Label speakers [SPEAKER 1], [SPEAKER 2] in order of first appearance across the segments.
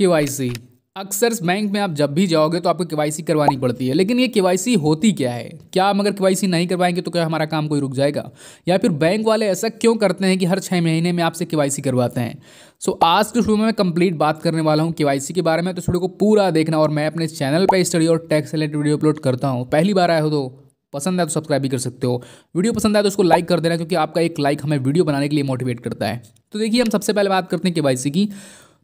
[SPEAKER 1] के अक्सर बैंक में आप जब भी जाओगे तो आपको के करवानी पड़ती है लेकिन ये के होती क्या है क्या हम अगर के नहीं करवाएंगे तो क्या हमारा काम कोई रुक जाएगा या फिर बैंक वाले ऐसा क्यों करते हैं कि हर छः महीने में आपसे के करवाते हैं सो so, आज के शुरू में मैं कंप्लीट बात करने वाला हूँ के के बारे में तो वीडियो को पूरा देखना और मैं अपने चैनल पर स्टडी और टैक्स रिलेटेड वीडियो अपलोड करता हूँ पहली बार आए हो तो पसंद आए तो सब्सक्राइब भी कर सकते हो वीडियो पसंद आए तो उसको लाइक कर देना क्योंकि आपका एक लाइक हमें वीडियो बनाने के लिए मोटिवेट करता है तो देखिए हम सबसे पहले बात करते हैं के की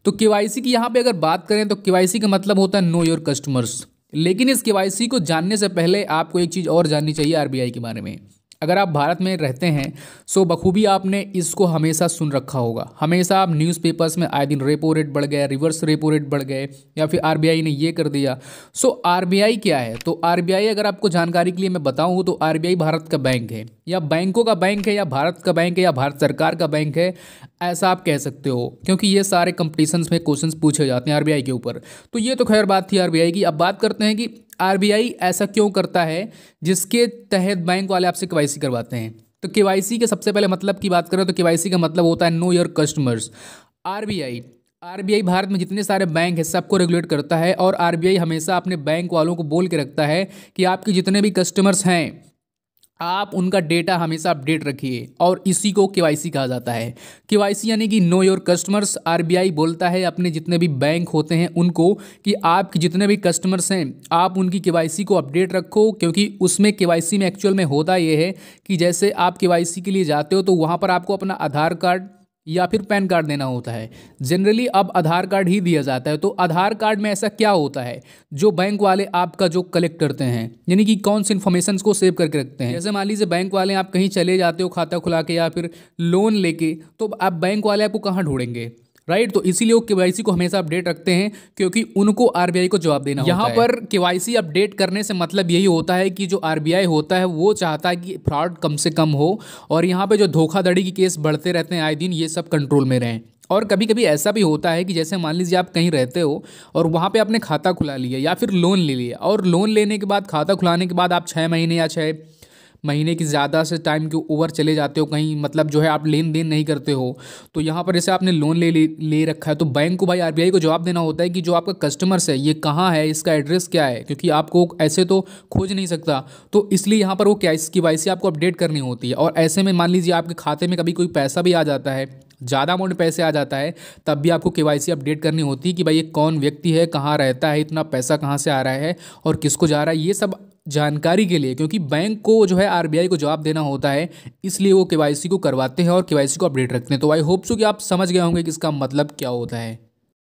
[SPEAKER 1] तो के की यहाँ पे अगर बात करें तो के का मतलब होता है नो योर कस्टमर्स लेकिन इस के को जानने से पहले आपको एक चीज़ और जाननी चाहिए आर के बारे में अगर आप भारत में रहते हैं सो बखूबी आपने इसको हमेशा सुन रखा होगा हमेशा आप न्यूज़पेपर्स में आए दिन रेपो रेट बढ़ गया रिवर्स रेपो रेट बढ़ गए या फिर आर ने ये कर दिया सो आर क्या है तो आर अगर आपको जानकारी के लिए मैं बताऊँ तो आर भारत का बैंक है या बैंकों का बैंक है या भारत का बैंक है या भारत सरकार का बैंक है ऐसा आप कह सकते हो क्योंकि ये सारे कंपटीशंस में क्वेश्चन पूछे जाते हैं आर के ऊपर तो ये तो खैर बात थी आर की अब बात करते हैं कि आर ऐसा क्यों करता है जिसके तहत बैंक वाले आपसे के करवाते हैं तो के के सबसे पहले मतलब की बात करें तो के का मतलब होता है know your customers R RBI Bharat में जितने सारे बैंक हैं सबको रेगुलेट करता है और आरबीआई हमेशा अपने बैंक वालों को बोल के रखता है कि आपके जितने भी कस्टमर्स हैं आप उनका डेटा हमेशा अपडेट रखिए और इसी को के कहा जाता है के यानी कि नो योर कस्टमर्स आर बोलता है अपने जितने भी बैंक होते हैं उनको कि आपके जितने भी कस्टमर्स हैं आप उनकी के को अपडेट रखो क्योंकि उसमें के में एक्चुअल में होता यह है कि जैसे आप के के लिए जाते हो तो वहाँ पर आपको अपना आधार कार्ड या फिर पैन कार्ड देना होता है जनरली अब आधार कार्ड ही दिया जाता है तो आधार कार्ड में ऐसा क्या होता है जो बैंक वाले आपका जो कलेक्ट करते हैं यानी कि कौन से इन्फॉर्मेशन को सेव करके रखते हैं जैसे मान लीजिए बैंक वाले आप कहीं चले जाते हो खाता खुला के या फिर लोन लेके तो आप बैंक वाले आपको कहाँ ढूंढेंगे राइट तो इसीलिए वो केवाईसी को हमेशा अपडेट रखते हैं क्योंकि उनको आरबीआई को जवाब देना यहाँ पर केवाईसी अपडेट करने से मतलब यही होता है कि जो आरबीआई होता है वो चाहता है कि फ्रॉड कम से कम हो और यहाँ पर जो धोखाधड़ी के केस बढ़ते रहते हैं आए दिन ये सब कंट्रोल में रहें और कभी कभी ऐसा भी होता है कि जैसे मान लीजिए आप कहीं रहते हो और वहाँ पे आपने खाता खुला लिया या फिर लोन ले लिया और लोन लेने के बाद खाता खुलाने के बाद आप छः महीने या छः महीने की ज़्यादा से टाइम के ओवर चले जाते हो कहीं मतलब जो है आप लेन देन नहीं करते हो तो यहाँ पर जैसे आपने लोन ले ले रखा है तो बैंक को भाई आर को जवाब देना होता है कि जो आपका कस्टमर्स है ये कहाँ है इसका एड्रेस क्या है क्योंकि आपको ऐसे तो खोज नहीं सकता तो इसलिए यहाँ पर वो क्या इसकी वाई आपको अपडेट करनी होती है और ऐसे में मान लीजिए आपके खाते में कभी कोई पैसा भी आ जाता है ज़्यादा अमाउंट में पैसे आ जाता है तब भी आपको के अपडेट करनी होती है कि भाई ये कौन व्यक्ति है कहाँ रहता है इतना पैसा कहाँ से आ रहा है और किसको जा रहा है ये सब जानकारी के लिए क्योंकि बैंक को जो है आरबीआई को जवाब देना होता है इसलिए वो केवाईसी को करवाते हैं और केवाईसी को अपडेट रखते हैं तो आई होप सो कि आप समझ गए होंगे कि इसका मतलब क्या होता है